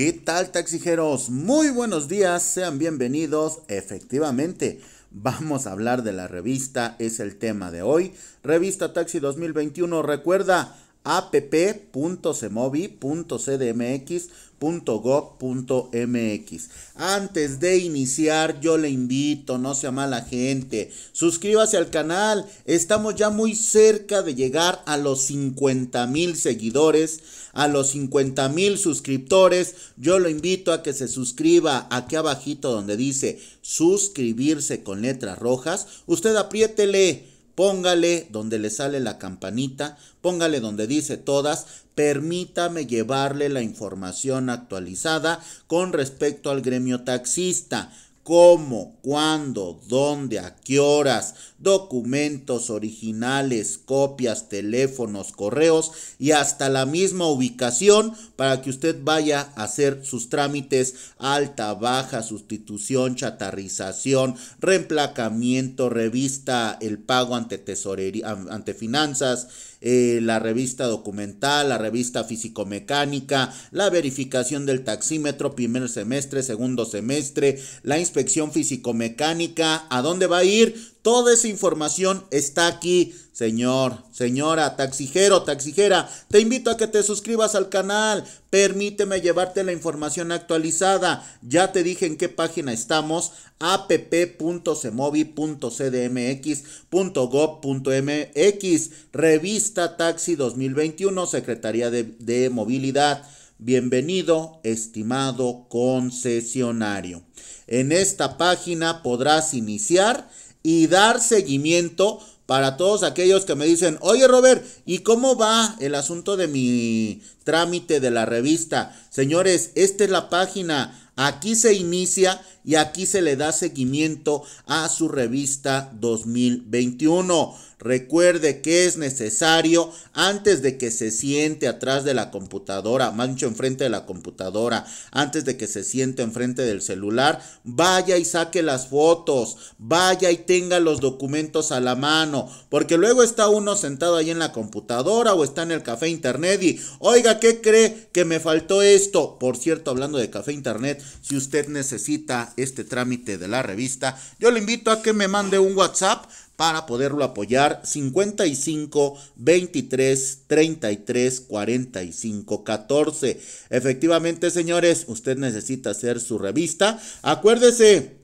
¿Qué tal taxijeros? Muy buenos días, sean bienvenidos. Efectivamente, vamos a hablar de la revista, es el tema de hoy. Revista Taxi 2021, recuerda, mx Antes de iniciar, yo le invito, no sea mala gente, suscríbase al canal. Estamos ya muy cerca de llegar a los 50 mil seguidores, a los 50 mil suscriptores. Yo lo invito a que se suscriba aquí abajito donde dice suscribirse con letras rojas. Usted apriétele Póngale donde le sale la campanita, póngale donde dice todas, permítame llevarle la información actualizada con respecto al gremio taxista. ¿Cómo? ¿Cuándo? ¿Dónde? ¿A qué horas? documentos originales, copias, teléfonos, correos y hasta la misma ubicación para que usted vaya a hacer sus trámites alta, baja, sustitución, chatarrización, reemplacamiento, revista, el pago ante tesorería, ante finanzas, eh, la revista documental, la revista físico-mecánica, la verificación del taxímetro, primer semestre, segundo semestre, la inspección físico-mecánica, ¿a dónde va a ir? Toda esa información está aquí, señor, señora, taxijero, taxijera. Te invito a que te suscribas al canal. Permíteme llevarte la información actualizada. Ya te dije en qué página estamos, app.cemovi.cdmx.gov.mx, revista Taxi 2021, Secretaría de, de Movilidad. Bienvenido, estimado concesionario. En esta página podrás iniciar y dar seguimiento para todos aquellos que me dicen, oye Robert, ¿y cómo va el asunto de mi trámite de la revista? Señores, esta es la página, aquí se inicia y aquí se le da seguimiento a su revista 2021. Recuerde que es necesario antes de que se siente atrás de la computadora, más dicho enfrente de la computadora, antes de que se siente enfrente del celular, vaya y saque las fotos, vaya y tenga los documentos a la mano, porque luego está uno sentado ahí en la computadora o está en el café internet y, oiga, ¿qué cree que me faltó esto? Por cierto, hablando de café internet, si usted necesita este trámite de la revista, yo le invito a que me mande un WhatsApp para poderlo apoyar 55 23 33 45 14. Efectivamente, señores, usted necesita hacer su revista. Acuérdese,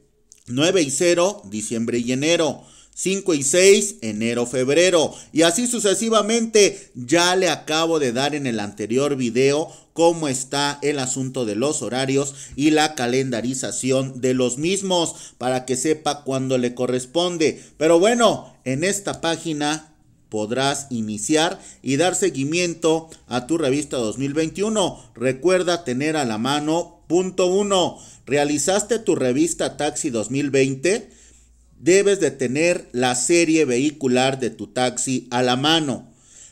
9 y 0, diciembre y enero. 5 y 6, enero, febrero. Y así sucesivamente, ya le acabo de dar en el anterior video cómo está el asunto de los horarios y la calendarización de los mismos para que sepa cuándo le corresponde. Pero bueno, en esta página podrás iniciar y dar seguimiento a tu revista 2021. Recuerda tener a la mano punto 1. ¿Realizaste tu revista Taxi 2020? debes de tener la serie vehicular de tu taxi a la mano,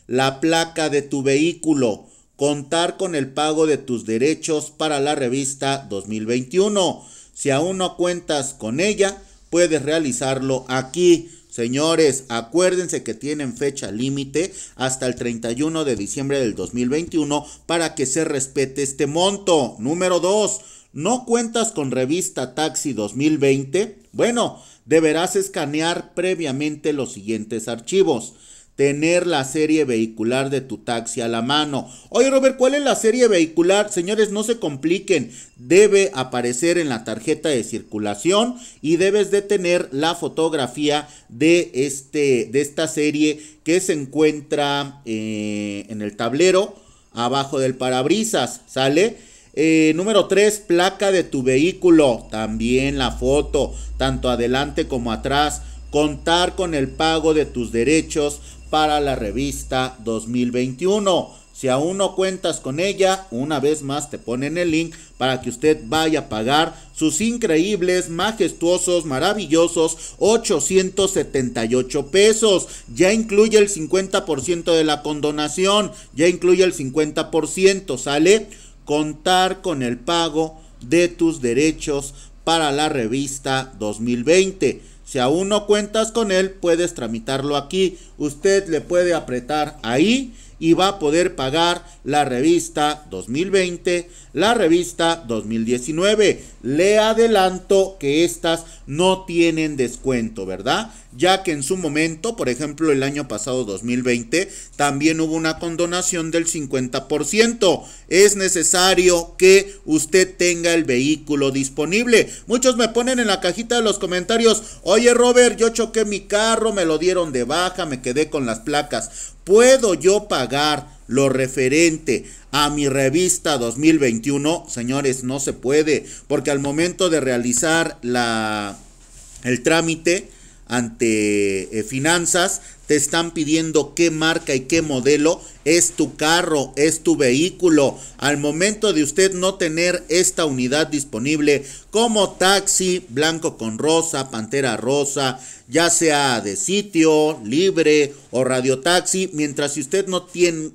la placa de tu vehículo, contar con el pago de tus derechos para la revista 2021. Si aún no cuentas con ella, puedes realizarlo aquí. Señores, acuérdense que tienen fecha límite hasta el 31 de diciembre del 2021 para que se respete este monto. Número 2. ¿No cuentas con revista Taxi 2020? Bueno, deberás escanear previamente los siguientes archivos. Tener la serie vehicular de tu taxi a la mano. Oye Robert, ¿cuál es la serie vehicular? Señores, no se compliquen. Debe aparecer en la tarjeta de circulación y debes de tener la fotografía de, este, de esta serie que se encuentra eh, en el tablero abajo del parabrisas. ¿Sale? Eh, número 3, placa de tu vehículo. También la foto, tanto adelante como atrás. Contar con el pago de tus derechos para la revista 2021. Si aún no cuentas con ella, una vez más te ponen el link para que usted vaya a pagar sus increíbles, majestuosos, maravillosos 878 pesos. Ya incluye el 50% de la condonación, ya incluye el 50%, ¿sale? contar con el pago de tus derechos para la revista 2020. Si aún no cuentas con él, puedes tramitarlo aquí. Usted le puede apretar ahí y va a poder pagar la revista 2020, la revista 2019. Le adelanto que estas no tienen descuento, ¿verdad? Ya que en su momento, por ejemplo, el año pasado 2020, también hubo una condonación del 50%. Es necesario que usted tenga el vehículo disponible. Muchos me ponen en la cajita de los comentarios, oye Robert, yo choqué mi carro, me lo dieron de baja, me quedé con las placas. ¿Puedo yo pagar? lo referente a mi revista 2021, señores, no se puede, porque al momento de realizar la, el trámite ante eh, finanzas, te están pidiendo qué marca y qué modelo es tu carro, es tu vehículo. Al momento de usted no tener esta unidad disponible como taxi blanco con rosa, pantera rosa, ya sea de sitio, libre o radiotaxi, mientras si usted no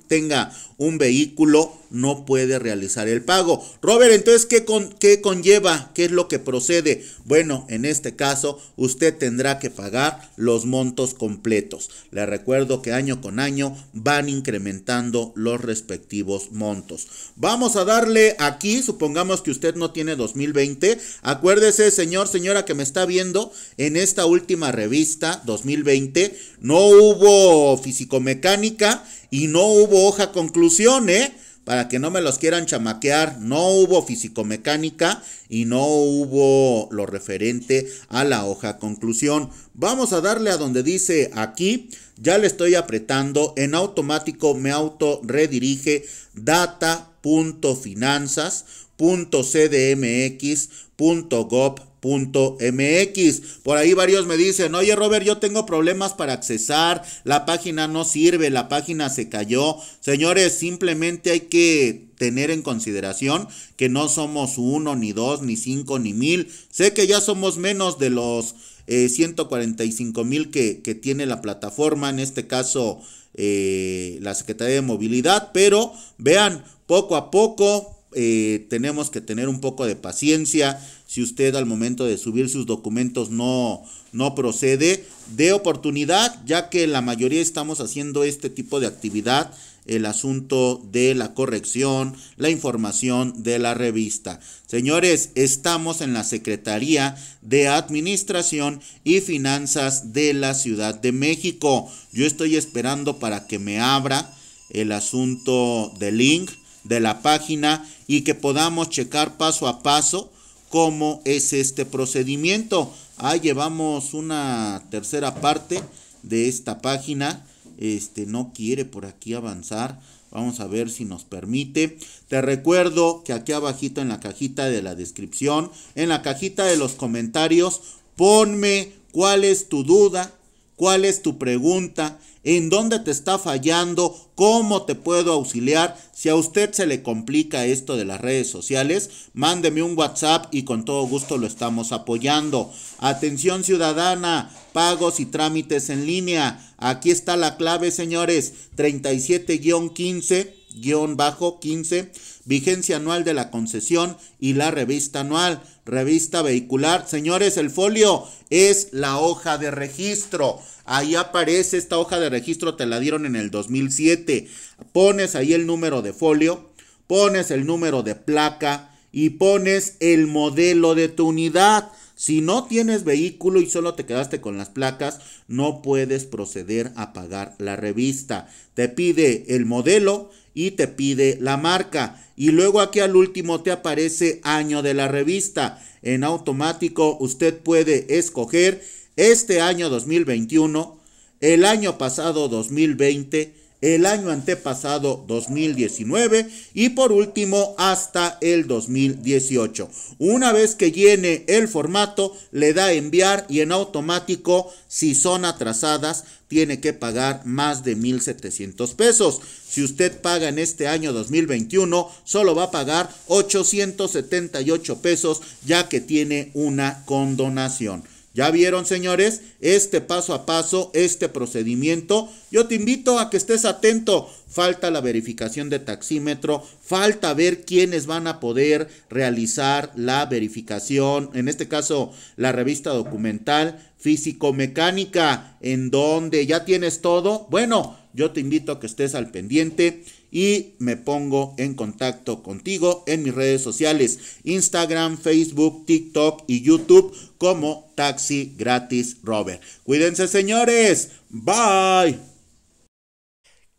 tenga un vehículo, no puede realizar el pago. Robert, entonces, ¿qué, ¿qué conlleva? ¿Qué es lo que procede? Bueno, en este caso, usted tendrá que pagar los montos completos. Le recuerdo que año con año van incrementando los respectivos montos. Vamos a darle aquí, supongamos que usted no tiene 2020. Acuérdese, señor, señora que me está viendo, en esta última revista 2020, no hubo mecánica y no hubo hoja conclusión, ¿eh? Para que no me los quieran chamaquear, no hubo mecánica y no hubo lo referente a la hoja conclusión. Vamos a darle a donde dice aquí, ya le estoy apretando, en automático me auto redirige data.finanzas.cdmx.gov Punto MX. Por ahí varios me dicen, oye Robert, yo tengo problemas para accesar, la página no sirve, la página se cayó. Señores, simplemente hay que tener en consideración que no somos uno, ni dos, ni cinco, ni mil. Sé que ya somos menos de los 145 eh, mil que, que tiene la plataforma, en este caso eh, la Secretaría de Movilidad, pero vean, poco a poco eh, tenemos que tener un poco de paciencia. Si usted al momento de subir sus documentos no, no procede, de oportunidad, ya que la mayoría estamos haciendo este tipo de actividad, el asunto de la corrección, la información de la revista. Señores, estamos en la Secretaría de Administración y Finanzas de la Ciudad de México. Yo estoy esperando para que me abra el asunto del link de la página y que podamos checar paso a paso cómo es este procedimiento. Ahí llevamos una tercera parte de esta página. Este no quiere por aquí avanzar. Vamos a ver si nos permite. Te recuerdo que aquí abajito en la cajita de la descripción, en la cajita de los comentarios, ponme cuál es tu duda, cuál es tu pregunta, en dónde te está fallando, cómo te puedo auxiliar. Si a usted se le complica esto de las redes sociales, mándeme un WhatsApp y con todo gusto lo estamos apoyando. Atención ciudadana, pagos y trámites en línea. Aquí está la clave, señores. 37-15 guión bajo 15, vigencia anual de la concesión y la revista anual. Revista vehicular. Señores, el folio es la hoja de registro. Ahí aparece esta hoja de registro, te la dieron en el 2007. Pones ahí el número de folio, pones el número de placa y pones el modelo de tu unidad. Si no tienes vehículo y solo te quedaste con las placas, no puedes proceder a pagar la revista. Te pide el modelo, y te pide la marca. Y luego aquí al último te aparece año de la revista. En automático usted puede escoger este año 2021, el año pasado 2020, el año antepasado 2019 y por último hasta el 2018. Una vez que llene el formato le da enviar y en automático si son atrasadas tiene que pagar más de 1.700 pesos. Si usted paga en este año 2021, solo va a pagar 878 pesos ya que tiene una condonación. Ya vieron, señores, este paso a paso, este procedimiento. Yo te invito a que estés atento. Falta la verificación de taxímetro, falta ver quiénes van a poder realizar la verificación, en este caso la revista documental, físico-mecánica, en donde ya tienes todo. Bueno, yo te invito a que estés al pendiente y me pongo en contacto contigo en mis redes sociales, Instagram, Facebook, TikTok y YouTube como Taxi Gratis Robert. Cuídense señores, bye.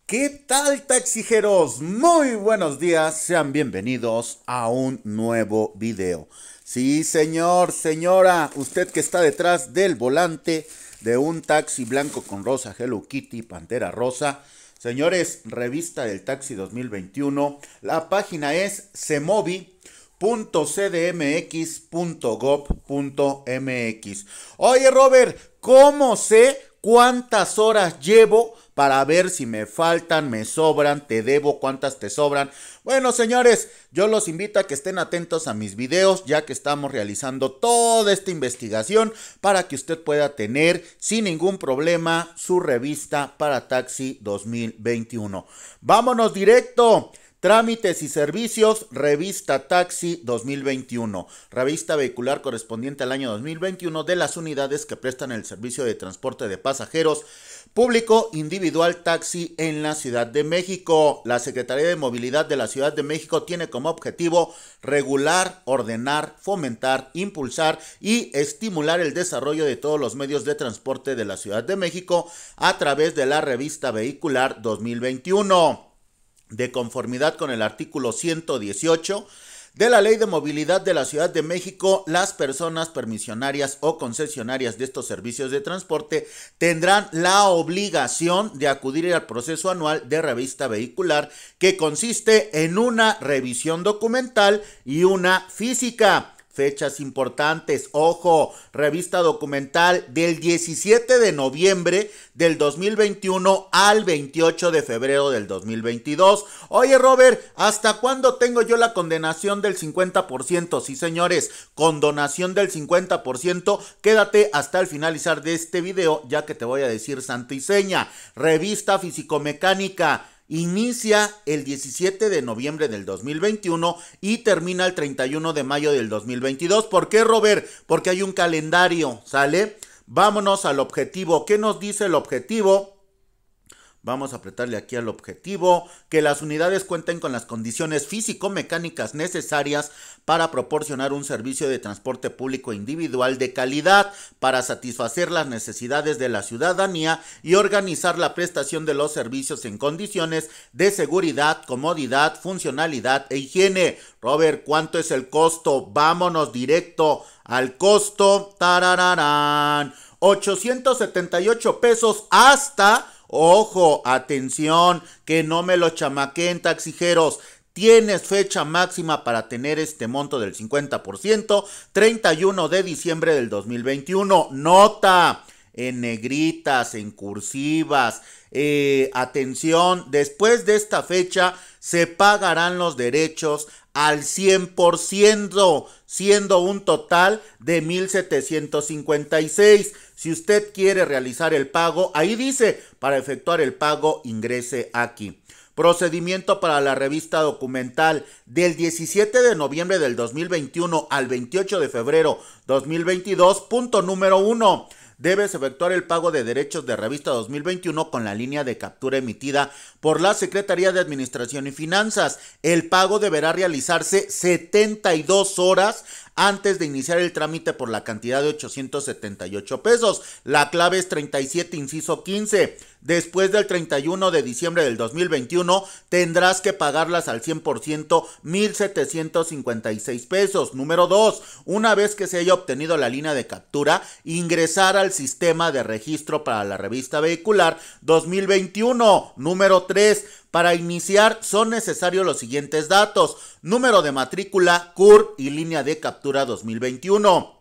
¿Qué tal taxijeros? Muy buenos días, sean bienvenidos a un nuevo video. Sí, señor, señora, usted que está detrás del volante de un taxi blanco con rosa, Hello Kitty, Pantera Rosa. Señores, revista del taxi 2021. La página es semovi.cdmx.gov.mx. Oye, Robert, ¿cómo sé cuántas horas llevo para ver si me faltan, me sobran, te debo, cuántas te sobran. Bueno, señores, yo los invito a que estén atentos a mis videos, ya que estamos realizando toda esta investigación para que usted pueda tener sin ningún problema su revista para Taxi 2021. Vámonos directo. Trámites y servicios, revista Taxi 2021, revista vehicular correspondiente al año 2021 de las unidades que prestan el servicio de transporte de pasajeros Público individual taxi en la Ciudad de México. La Secretaría de Movilidad de la Ciudad de México tiene como objetivo regular, ordenar, fomentar, impulsar y estimular el desarrollo de todos los medios de transporte de la Ciudad de México a través de la revista vehicular 2021. De conformidad con el artículo 118 de la Ley de Movilidad de la Ciudad de México, las personas permisionarias o concesionarias de estos servicios de transporte tendrán la obligación de acudir al proceso anual de revista vehicular que consiste en una revisión documental y una física fechas importantes. Ojo, revista documental del 17 de noviembre del 2021 al 28 de febrero del 2022. Oye, Robert, ¿hasta cuándo tengo yo la condenación del 50%? Sí, señores, condonación del 50%. Quédate hasta el finalizar de este video, ya que te voy a decir santa y seña. Revista físico-mecánica inicia el 17 de noviembre del 2021 y termina el 31 de mayo del 2022. ¿Por qué, Robert? Porque hay un calendario, ¿sale? Vámonos al objetivo. ¿Qué nos dice el objetivo? Vamos a apretarle aquí al objetivo, que las unidades cuenten con las condiciones físico-mecánicas necesarias para proporcionar un servicio de transporte público individual de calidad para satisfacer las necesidades de la ciudadanía y organizar la prestación de los servicios en condiciones de seguridad, comodidad, funcionalidad e higiene. Robert, ¿cuánto es el costo? Vámonos directo al costo. Tarararán. 878 pesos hasta Ojo, atención, que no me lo chamaquen taxijeros. Tienes fecha máxima para tener este monto del 50%, 31 de diciembre del 2021. Nota en negritas, en cursivas. Eh, atención, después de esta fecha se pagarán los derechos al 100%, siendo un total de 1.756. Si usted quiere realizar el pago, ahí dice, para efectuar el pago, ingrese aquí. Procedimiento para la revista documental del 17 de noviembre del 2021 al 28 de febrero 2022, punto número 1 debes efectuar el pago de derechos de revista 2021 con la línea de captura emitida por la Secretaría de Administración y Finanzas. El pago deberá realizarse 72 horas antes de iniciar el trámite por la cantidad de 878 pesos. La clave es 37, inciso 15. Después del 31 de diciembre del 2021 tendrás que pagarlas al 100% 1.756 pesos. Número 2. Una vez que se haya obtenido la línea de captura, ingresar al sistema de registro para la revista vehicular 2021. Número 3 para iniciar son necesarios los siguientes datos, número de matrícula, CUR y línea de captura 2021.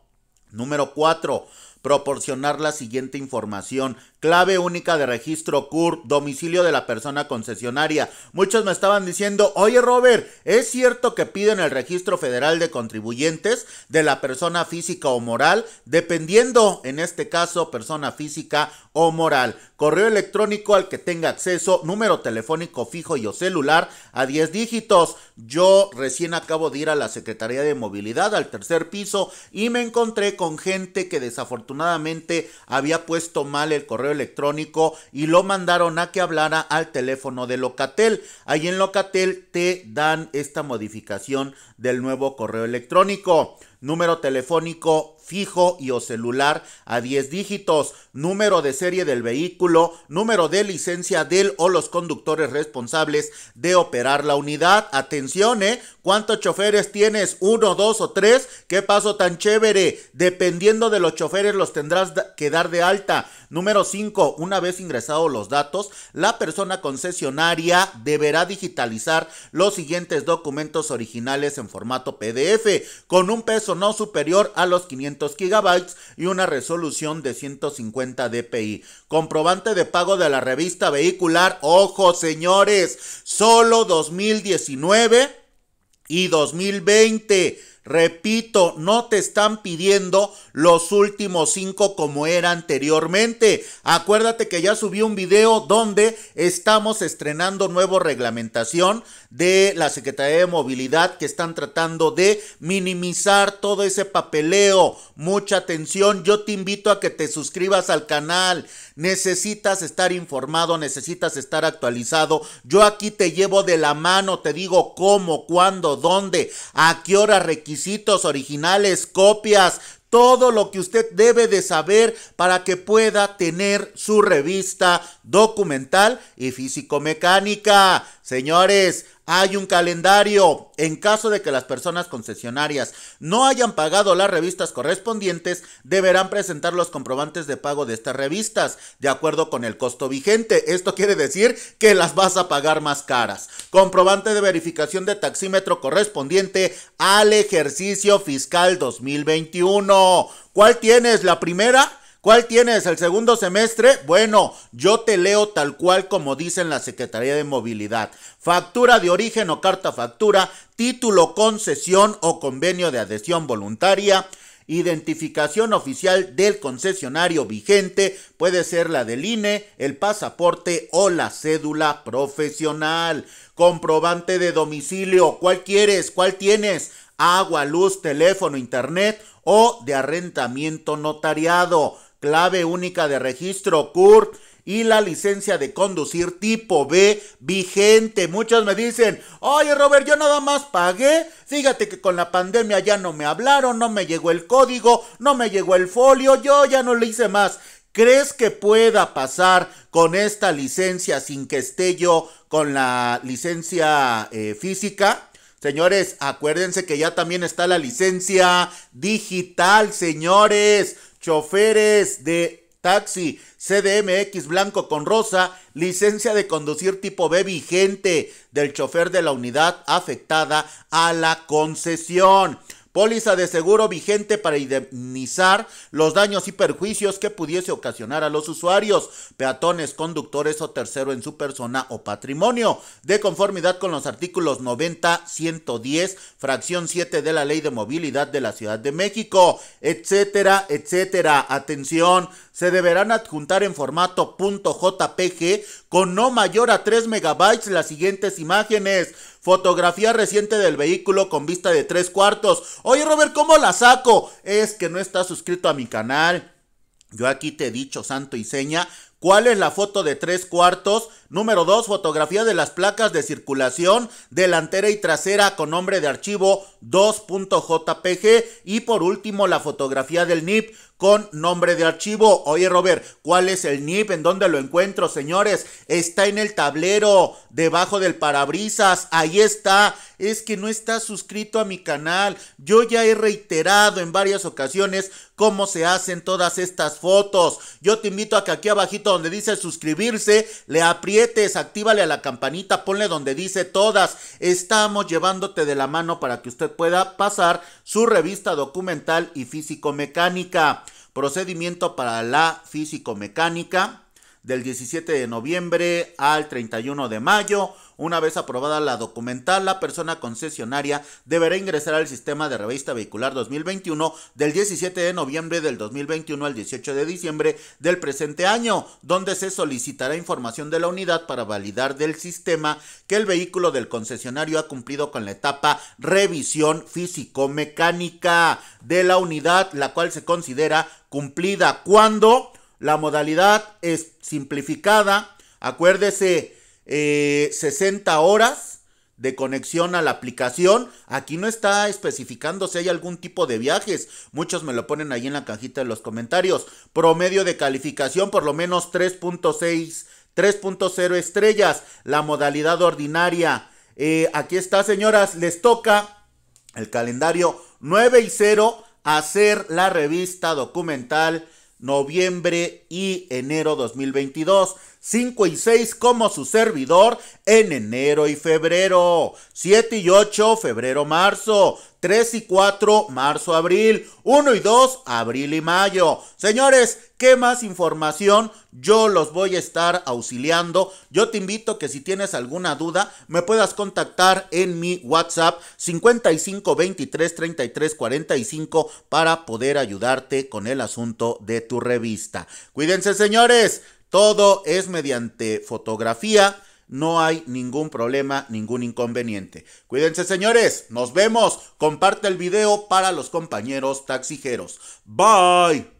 Número 4 proporcionar la siguiente información. Clave única de registro CUR, domicilio de la persona concesionaria. Muchos me estaban diciendo, oye Robert, ¿es cierto que piden el registro federal de contribuyentes de la persona física o moral? Dependiendo, en este caso, persona física o moral. Correo electrónico al que tenga acceso, número telefónico fijo y o celular a 10 dígitos. Yo recién acabo de ir a la Secretaría de Movilidad al tercer piso y me encontré con gente que desafortunadamente Afortunadamente, había puesto mal el correo electrónico y lo mandaron a que hablara al teléfono de Locatel. Ahí en Locatel te dan esta modificación del nuevo correo electrónico. Número telefónico fijo y o celular a 10 dígitos, número de serie del vehículo, número de licencia del o los conductores responsables de operar la unidad. Atención, ¿eh? ¿Cuántos choferes tienes? ¿Uno, dos o tres? ¿Qué paso tan chévere? Dependiendo de los choferes los tendrás que dar de alta. Número 5. Una vez ingresados los datos, la persona concesionaria deberá digitalizar los siguientes documentos originales en formato PDF con un peso no superior a los 500 gigabytes y una resolución de 150 dpi. Comprobante de pago de la revista vehicular. Ojo, señores, solo 2019 y 2020. Repito, no te están pidiendo los últimos cinco como era anteriormente. Acuérdate que ya subí un video donde estamos estrenando nueva reglamentación de la Secretaría de Movilidad que están tratando de minimizar todo ese papeleo. Mucha atención, yo te invito a que te suscribas al canal. Necesitas estar informado, necesitas estar actualizado. Yo aquí te llevo de la mano, te digo cómo, cuándo, dónde, a qué hora requisito requisitos originales, copias, todo lo que usted debe de saber para que pueda tener su revista documental y físico-mecánica. Señores, hay un calendario. En caso de que las personas concesionarias no hayan pagado las revistas correspondientes, deberán presentar los comprobantes de pago de estas revistas, de acuerdo con el costo vigente. Esto quiere decir que las vas a pagar más caras. Comprobante de verificación de taxímetro correspondiente al ejercicio fiscal 2021. ¿Cuál tienes? ¿La primera? ¿Cuál tienes el segundo semestre? Bueno, yo te leo tal cual como dice en la Secretaría de Movilidad. Factura de origen o carta factura, título concesión o convenio de adhesión voluntaria, identificación oficial del concesionario vigente, puede ser la del INE, el pasaporte o la cédula profesional, comprobante de domicilio, ¿cuál quieres? ¿Cuál tienes? Agua, luz, teléfono, internet o de arrendamiento notariado clave única de registro CURT y la licencia de conducir tipo B vigente. Muchos me dicen, oye Robert, yo nada más pagué. Fíjate que con la pandemia ya no me hablaron, no me llegó el código, no me llegó el folio, yo ya no le hice más. ¿Crees que pueda pasar con esta licencia sin que esté yo con la licencia eh, física? Señores, acuérdense que ya también está la licencia digital, señores choferes de taxi, CDMX blanco con rosa, licencia de conducir tipo B vigente del chofer de la unidad afectada a la concesión póliza de seguro vigente para indemnizar los daños y perjuicios que pudiese ocasionar a los usuarios, peatones, conductores o tercero en su persona o patrimonio, de conformidad con los artículos 90, 110, fracción 7 de la Ley de Movilidad de la Ciudad de México, etcétera, etcétera. Atención, se deberán adjuntar en formato .jpg con no mayor a 3 megabytes las siguientes imágenes. Fotografía reciente del vehículo con vista de tres cuartos. Oye Robert, ¿cómo la saco? Es que no estás suscrito a mi canal. Yo aquí te he dicho santo y seña ¿Cuál es la foto de tres cuartos? Número 2. Fotografía de las placas de circulación delantera y trasera con nombre de archivo 2.jpg y por último la fotografía del NIP con nombre de archivo. Oye Robert, ¿cuál es el NIP? ¿En dónde lo encuentro, señores? Está en el tablero, debajo del parabrisas. Ahí está. Es que no está suscrito a mi canal. Yo ya he reiterado en varias ocasiones cómo se hacen todas estas fotos. Yo te invito a que aquí abajito donde dice suscribirse, le aprietes, actívale a la campanita, ponle donde dice todas. Estamos llevándote de la mano para que usted pueda pasar su revista documental y físico-mecánica. Procedimiento para la físico-mecánica del 17 de noviembre al 31 de mayo. Una vez aprobada la documental, la persona concesionaria deberá ingresar al sistema de revista vehicular 2021 del 17 de noviembre del 2021 al 18 de diciembre del presente año, donde se solicitará información de la unidad para validar del sistema que el vehículo del concesionario ha cumplido con la etapa revisión físico-mecánica de la unidad, la cual se considera cumplida cuando la modalidad es simplificada. Acuérdese, 60 eh, horas de conexión a la aplicación. Aquí no está especificando si hay algún tipo de viajes. Muchos me lo ponen ahí en la cajita de los comentarios. Promedio de calificación por lo menos 3.6, 3.0 estrellas. La modalidad ordinaria. Eh, aquí está, señoras. Les toca el calendario 9 y 0 hacer la revista documental noviembre y enero 2022. 5 y 6 como su servidor en enero y febrero, 7 y 8 febrero-marzo, 3 y 4 marzo-abril, 1 y 2 abril y mayo. Señores, ¿qué más información? Yo los voy a estar auxiliando. Yo te invito que si tienes alguna duda me puedas contactar en mi WhatsApp 55 23 33 45 para poder ayudarte con el asunto de tu revista. Cuídense señores. Todo es mediante fotografía. No hay ningún problema, ningún inconveniente. Cuídense señores, nos vemos. Comparte el video para los compañeros taxijeros. Bye.